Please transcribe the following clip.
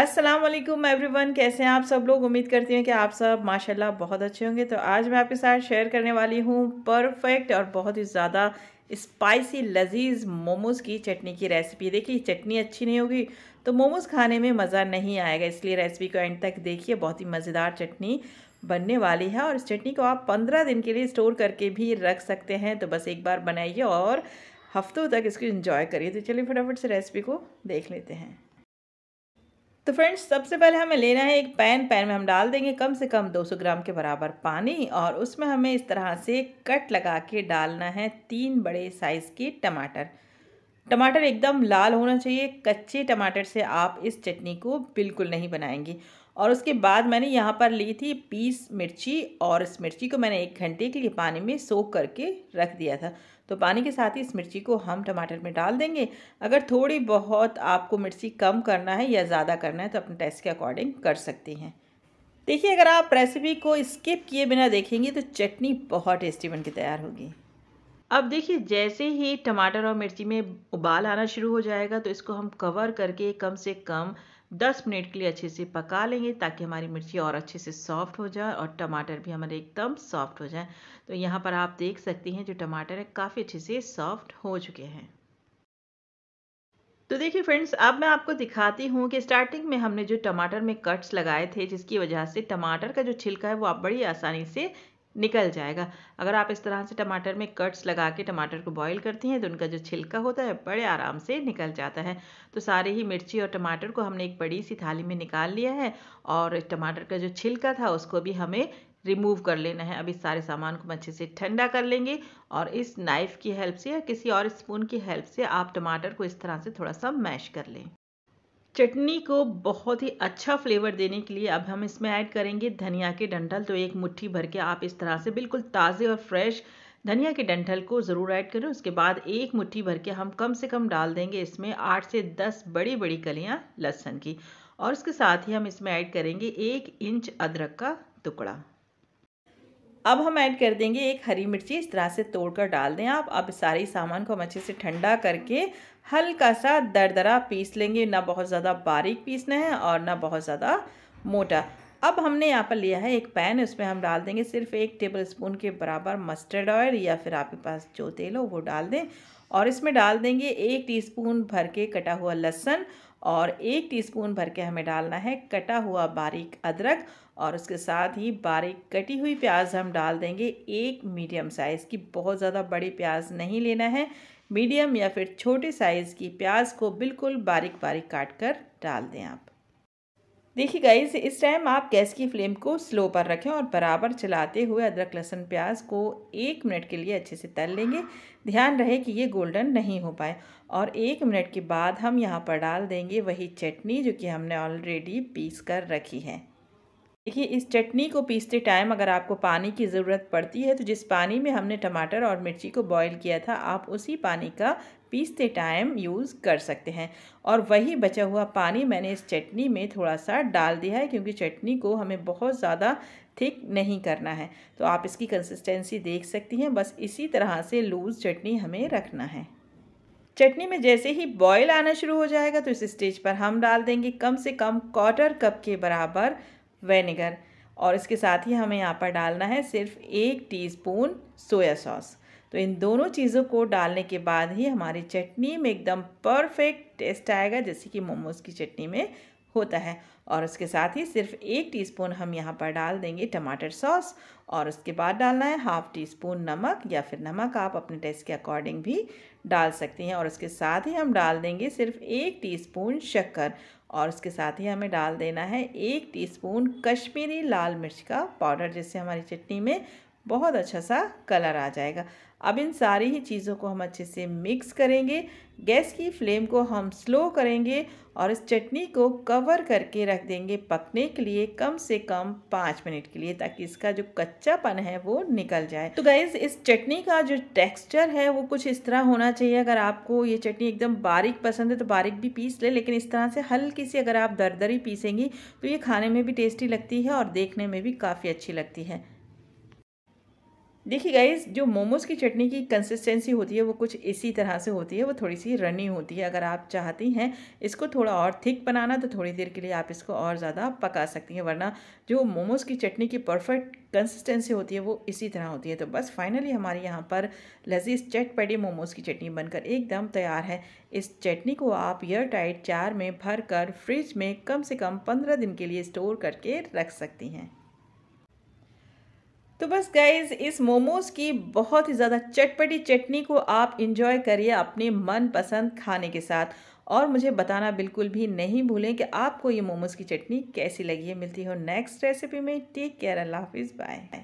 Aslam everyone कैसे हैं आप सब लोग उम्मीद करती हूँ कि आप सब माशाल्लाह बहुत अच्छे होंगे तो आज मैं आपके साथ शेयर करने वाली हूँ परफेक्ट और बहुत ही ज़्यादा स्पाइसी लजीज मोमोज़ की चटनी की रेसिपी देखिए चटनी अच्छी नहीं होगी तो मोमोज़ खाने में मज़ा नहीं आएगा इसलिए रेसिपी को एंड तक देखिए बहुत ही मज़ेदार चटनी बनने वाली है और इस चटनी को आप पंद्रह दिन के लिए स्टोर करके भी रख सकते हैं तो बस एक बार बनाइए और हफ्तों तक इसको इन्जॉय करिए तो चलिए फटाफट से रेसिपी को देख लेते हैं तो फ्रेंड्स सबसे पहले हमें लेना है एक पैन पैन में हम डाल देंगे कम से कम 200 ग्राम के बराबर पानी और उसमें हमें इस तरह से कट लगा के डालना है तीन बड़े साइज़ के टमाटर टमाटर एकदम लाल होना चाहिए कच्चे टमाटर से आप इस चटनी को बिल्कुल नहीं बनाएंगे और उसके बाद मैंने यहाँ पर ली थी पीस मिर्ची और इस मिर्ची को मैंने एक घंटे के लिए पानी में सोख करके रख दिया था तो पानी के साथ ही इस मिर्ची को हम टमाटर में डाल देंगे अगर थोड़ी बहुत आपको मिर्ची कम करना है या ज़्यादा करना है तो अपने टेस्ट के अकॉर्डिंग कर सकती हैं देखिए अगर आप रेसिपी को स्किप किए बिना देखेंगे तो चटनी बहुत टेस्टी बन के तैयार होगी अब देखिए जैसे ही टमाटर और मिर्ची में उबाल आना शुरू हो जाएगा तो इसको हम कवर करके कम से कम 10 मिनट के लिए अच्छे से पका लेंगे ताकि हमारी मिर्ची और अच्छे से सॉफ्ट हो जाए और टमाटर भी हमारे एकदम सॉफ्ट हो जाए तो यहाँ पर आप देख सकती हैं जो टमाटर है काफ़ी अच्छे से सॉफ्ट हो चुके हैं तो देखिए फ्रेंड्स अब मैं आपको दिखाती हूँ कि स्टार्टिंग में हमने जो टमाटर में कट्स लगाए थे जिसकी वजह से टमाटर का जो छिलका है वो आप बड़ी आसानी से निकल जाएगा अगर आप इस तरह से टमाटर में कट्स लगा के टमाटर को बॉईल करती हैं तो उनका जो छिलका होता है बड़े आराम से निकल जाता है तो सारे ही मिर्ची और टमाटर को हमने एक बड़ी सी थाली में निकाल लिया है और टमाटर का जो छिलका था उसको भी हमें रिमूव कर लेना है अब इस सारे सामान को अच्छे से ठंडा कर लेंगे और इस नाइफ़ की हेल्प से या किसी और स्पून की हेल्प से आप टमाटर को इस तरह से थोड़ा सा मैश कर लें चटनी को बहुत ही अच्छा फ्लेवर देने के लिए अब हम इसमें ऐड करेंगे धनिया के डंठल तो एक मुट्ठी भर के आप इस तरह से बिल्कुल ताज़े और फ्रेश धनिया के डंठल को ज़रूर ऐड करें उसके बाद एक मुट्ठी भर के हम कम से कम डाल देंगे इसमें आठ से दस बड़ी बड़ी कलियाँ लहसुन की और उसके साथ ही हम इसमें ऐड करेंगे एक इंच अदरक का टुकड़ा अब हम ऐड कर देंगे एक हरी मिर्ची इस तरह से तोड़ कर डाल दें आप अब सारे सामान को हम अच्छे से ठंडा करके हल्का सा दरदरा पीस लेंगे ना बहुत ज़्यादा बारीक पीसना है और ना बहुत ज़्यादा मोटा अब हमने यहाँ पर लिया है एक पैन उसमें हम डाल देंगे सिर्फ एक टेबल स्पून के बराबर मस्टर्ड ऑयल या फिर आपके पास जो तेल हो वो डाल दें और इसमें डाल देंगे एक टीस्पून भर के कटा हुआ लहसन और एक टीस्पून भर के हमें डालना है कटा हुआ बारीक अदरक और उसके साथ ही बारीक कटी हुई प्याज हम डाल देंगे एक मीडियम साइज़ की बहुत ज़्यादा बड़ी प्याज नहीं लेना है मीडियम या फिर छोटे साइज़ की प्याज को बिल्कुल बारीक बारीक काट कर डाल दें आप देखिए गाइस इस टाइम आप गैस की फ्लेम को स्लो पर रखें और बराबर चलाते हुए अदरक लहसुन प्याज को एक मिनट के लिए अच्छे से तल लेंगे ध्यान रहे कि ये गोल्डन नहीं हो पाए और एक मिनट के बाद हम यहाँ पर डाल देंगे वही चटनी जो कि हमने ऑलरेडी पीस कर रखी है देखिए इस चटनी को पीसते टाइम अगर आपको पानी की ज़रूरत पड़ती है तो जिस पानी में हमने टमाटर और मिर्ची को बॉईल किया था आप उसी पानी का पीसते टाइम यूज़ कर सकते हैं और वही बचा हुआ पानी मैंने इस चटनी में थोड़ा सा डाल दिया है क्योंकि चटनी को हमें बहुत ज़्यादा थिक नहीं करना है तो आप इसकी कंसिस्टेंसी देख सकती हैं बस इसी तरह से लूज़ चटनी हमें रखना है चटनी में जैसे ही बॉयल आना शुरू हो जाएगा तो इस स्टेज पर हम डाल देंगे कम से कम क्वार्टर कप के बराबर वेनेगर और इसके साथ ही हमें यहाँ पर डालना है सिर्फ एक टीस्पून सोया सॉस तो इन दोनों चीज़ों को डालने के बाद ही हमारी चटनी में एकदम परफेक्ट टेस्ट आएगा जैसे कि मोमोज़ की चटनी में होता है और उसके साथ ही सिर्फ एक टीस्पून हम यहाँ पर डाल देंगे टमाटर सॉस और उसके बाद डालना है हाफ़ टी स्पून नमक या फिर नमक आप अपने टेस्ट के अकॉर्डिंग भी डाल सकती हैं और इसके साथ ही हम डाल देंगे सिर्फ एक टीस्पून शक्कर और उसके साथ ही हमें डाल देना है एक टीस्पून कश्मीरी लाल मिर्च का पाउडर जिससे हमारी चटनी में बहुत अच्छा सा कलर आ जाएगा अब इन सारी ही चीज़ों को हम अच्छे से मिक्स करेंगे गैस की फ्लेम को हम स्लो करेंगे और इस चटनी को कवर करके रख देंगे पकने के लिए कम से कम पाँच मिनट के लिए ताकि इसका जो कच्चापन है वो निकल जाए तो गैस इस चटनी का जो टेक्सचर है वो कुछ इस तरह होना चाहिए अगर आपको ये चटनी एकदम बारीक पसंद है तो बारीक भी पीस ले लेकिन इस तरह से हल्की सी अगर आप दरदरी पीसेंगी तो ये खाने में भी टेस्टी लगती है और देखने में भी काफ़ी अच्छी लगती है देखिए गाइज जो मोमोज़ की चटनी की कंसिस्टेंसी होती है वो कुछ इसी तरह से होती है वो थोड़ी सी रनी होती है अगर आप चाहती हैं इसको थोड़ा और थिक बनाना तो थोड़ी देर के लिए आप इसको और ज़्यादा पका सकती हैं वरना जो मोमोज़ की चटनी की परफेक्ट कंसिस्टेंसी होती है वो इसी तरह होती है तो बस फाइनली हमारे यहाँ पर लजीज पेटी मोमोज़ की चटनी बनकर एकदम तैयार है इस चटनी को आप एयर टाइट चार में भर कर फ्रिज में कम से कम पंद्रह दिन के लिए स्टोर करके रख सकती हैं तो बस गाइज इस मोमोज़ की बहुत ही ज़्यादा चटपटी चटनी को आप इंजॉय करिए अपने मनपसंद खाने के साथ और मुझे बताना बिल्कुल भी नहीं भूलें कि आपको ये मोमोज़ की चटनी कैसी लगी है मिलती हो नेक्स्ट रेसिपी में टेक केयर अल्लाह हाफिज़ बाय